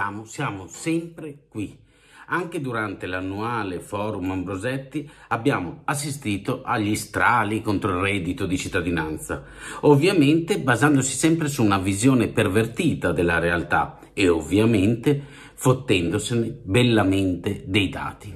siamo, siamo sempre qui. Anche durante l'annuale forum Ambrosetti abbiamo assistito agli strali contro il reddito di cittadinanza, ovviamente basandosi sempre su una visione pervertita della realtà e ovviamente fottendosene bellamente dei dati.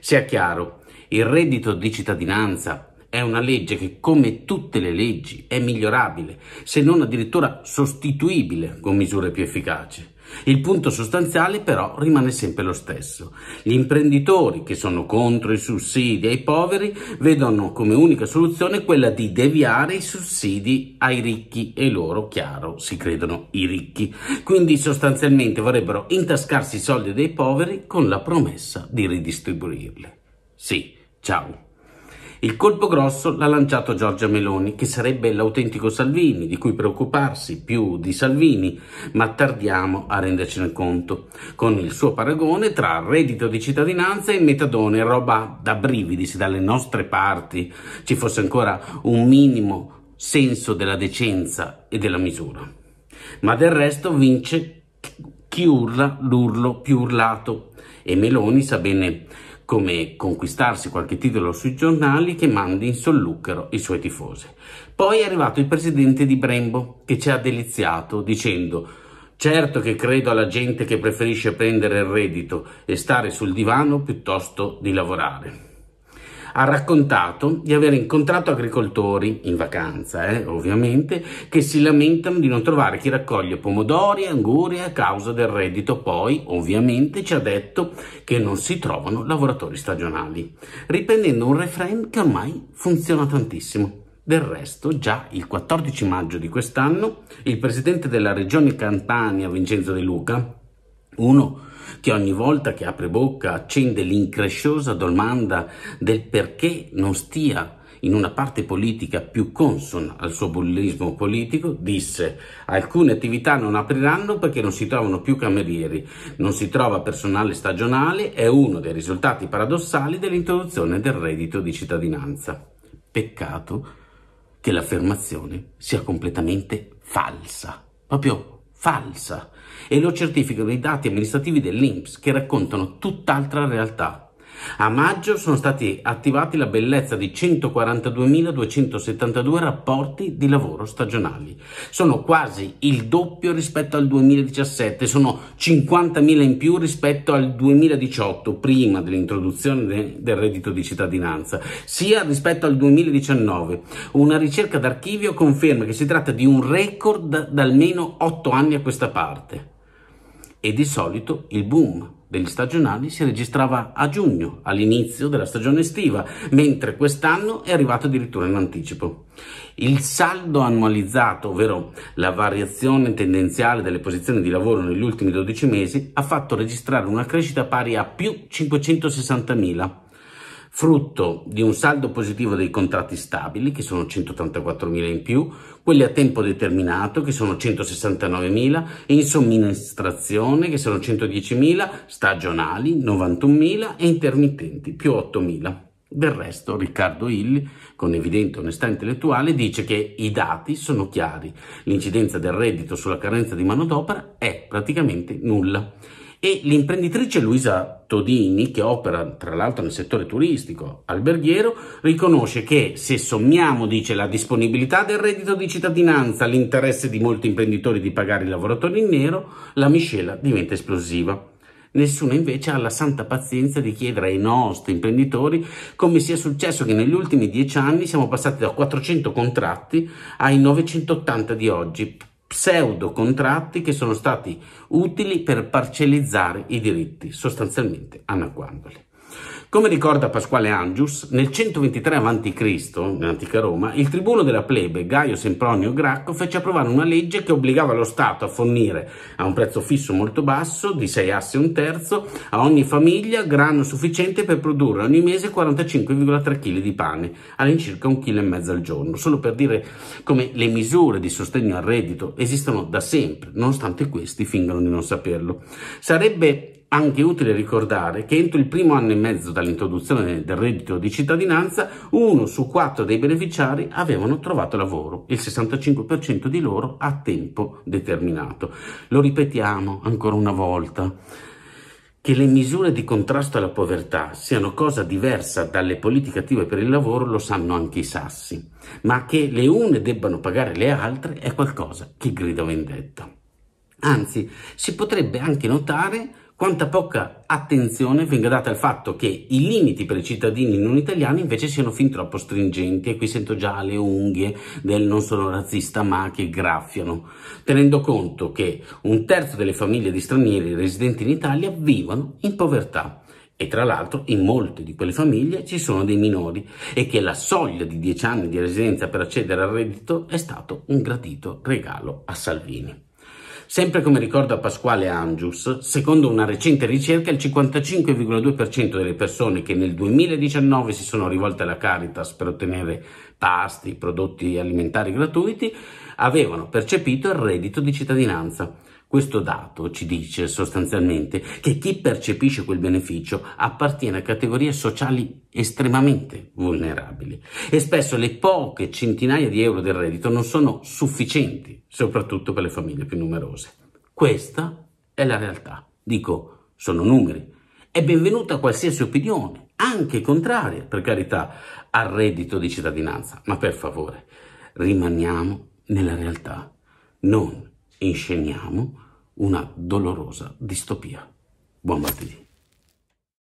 Sia chiaro, il reddito di cittadinanza è una legge che, come tutte le leggi, è migliorabile, se non addirittura sostituibile con misure più efficaci. Il punto sostanziale però rimane sempre lo stesso. Gli imprenditori che sono contro i sussidi ai poveri vedono come unica soluzione quella di deviare i sussidi ai ricchi e loro, chiaro, si credono i ricchi. Quindi sostanzialmente vorrebbero intascarsi i soldi dei poveri con la promessa di ridistribuirli. Sì, ciao. Il colpo grosso l'ha lanciato Giorgia Meloni, che sarebbe l'autentico Salvini, di cui preoccuparsi più di Salvini, ma tardiamo a rendercene conto, con il suo paragone tra reddito di cittadinanza e metadone, roba da brividi se dalle nostre parti ci fosse ancora un minimo senso della decenza e della misura. Ma del resto vince chi urla l'urlo più urlato e Meloni sa bene come conquistarsi qualche titolo sui giornali che mandi in sollucero i suoi tifosi. Poi è arrivato il presidente di Brembo che ci ha deliziato dicendo Certo che credo alla gente che preferisce prendere il reddito e stare sul divano piuttosto di lavorare ha raccontato di aver incontrato agricoltori, in vacanza eh, ovviamente, che si lamentano di non trovare chi raccoglie pomodori e angurie a causa del reddito. Poi ovviamente ci ha detto che non si trovano lavoratori stagionali, riprendendo un refrain che ormai funziona tantissimo. Del resto, già il 14 maggio di quest'anno, il presidente della regione Campania, Vincenzo De Luca, uno che ogni volta che apre bocca accende l'incresciosa domanda del perché non stia in una parte politica più consona al suo bullismo politico, disse alcune attività non apriranno perché non si trovano più camerieri, non si trova personale stagionale, è uno dei risultati paradossali dell'introduzione del reddito di cittadinanza. Peccato che l'affermazione sia completamente falsa, proprio falsa e lo certificano i dati amministrativi dell'INPS che raccontano tutt'altra realtà. A maggio sono stati attivati la bellezza di 142.272 rapporti di lavoro stagionali. Sono quasi il doppio rispetto al 2017, sono 50.000 in più rispetto al 2018, prima dell'introduzione del reddito di cittadinanza, sia rispetto al 2019. Una ricerca d'archivio conferma che si tratta di un record da almeno 8 anni a questa parte. E di solito il boom degli stagionali si registrava a giugno, all'inizio della stagione estiva, mentre quest'anno è arrivato addirittura in anticipo. Il saldo annualizzato, ovvero la variazione tendenziale delle posizioni di lavoro negli ultimi 12 mesi, ha fatto registrare una crescita pari a più 560.000 frutto di un saldo positivo dei contratti stabili, che sono 184.000 in più, quelli a tempo determinato, che sono 169.000, e in somministrazione, che sono 110.000, stagionali, 91.000, e intermittenti, più 8.000. Del resto, Riccardo Illi, con evidente onestà intellettuale, dice che i dati sono chiari. L'incidenza del reddito sulla carenza di manodopera è praticamente nulla e l'imprenditrice Luisa Todini, che opera tra l'altro nel settore turistico alberghiero, riconosce che se sommiamo, dice, la disponibilità del reddito di cittadinanza all'interesse di molti imprenditori di pagare i lavoratori in nero, la miscela diventa esplosiva. Nessuno invece ha la santa pazienza di chiedere ai nostri imprenditori come sia successo che negli ultimi dieci anni siamo passati da 400 contratti ai 980 di oggi pseudo contratti che sono stati utili per parcellizzare i diritti, sostanzialmente anacquandoli. Come ricorda Pasquale Angius, nel 123 a.C., nell'antica Roma, il tribuno della plebe Gaio Sempronio Gracco fece approvare una legge che obbligava lo Stato a fornire a un prezzo fisso molto basso, di 6 assi e un terzo, a ogni famiglia grano sufficiente per produrre ogni mese 45,3 kg di pane, all'incirca un chilo e mezzo al giorno, solo per dire come le misure di sostegno al reddito esistono da sempre, nonostante questi fingano di non saperlo. Sarebbe anche utile ricordare che entro il primo anno e mezzo dall'introduzione del reddito di cittadinanza, uno su quattro dei beneficiari avevano trovato lavoro, il 65% di loro a tempo determinato. Lo ripetiamo ancora una volta che le misure di contrasto alla povertà siano cosa diversa dalle politiche attive per il lavoro lo sanno anche i sassi, ma che le une debbano pagare le altre è qualcosa che grida vendetta. Anzi, si potrebbe anche notare quanta poca attenzione venga data al fatto che i limiti per i cittadini non italiani invece siano fin troppo stringenti e qui sento già le unghie del non sono razzista ma che graffiano, tenendo conto che un terzo delle famiglie di stranieri residenti in Italia vivono in povertà e tra l'altro in molte di quelle famiglie ci sono dei minori e che la soglia di 10 anni di residenza per accedere al reddito è stato un gradito regalo a Salvini. Sempre come ricorda Pasquale Angius, secondo una recente ricerca il 55,2% delle persone che nel 2019 si sono rivolte alla Caritas per ottenere pasti, prodotti alimentari gratuiti, avevano percepito il reddito di cittadinanza. Questo dato ci dice sostanzialmente che chi percepisce quel beneficio appartiene a categorie sociali estremamente vulnerabili e spesso le poche centinaia di euro del reddito non sono sufficienti, soprattutto per le famiglie più numerose. Questa è la realtà. Dico, sono numeri. È benvenuta qualsiasi opinione, anche contraria, per carità, al reddito di cittadinanza, ma per favore, rimaniamo nella realtà, non insceniamo una dolorosa distopia. Buon martedì.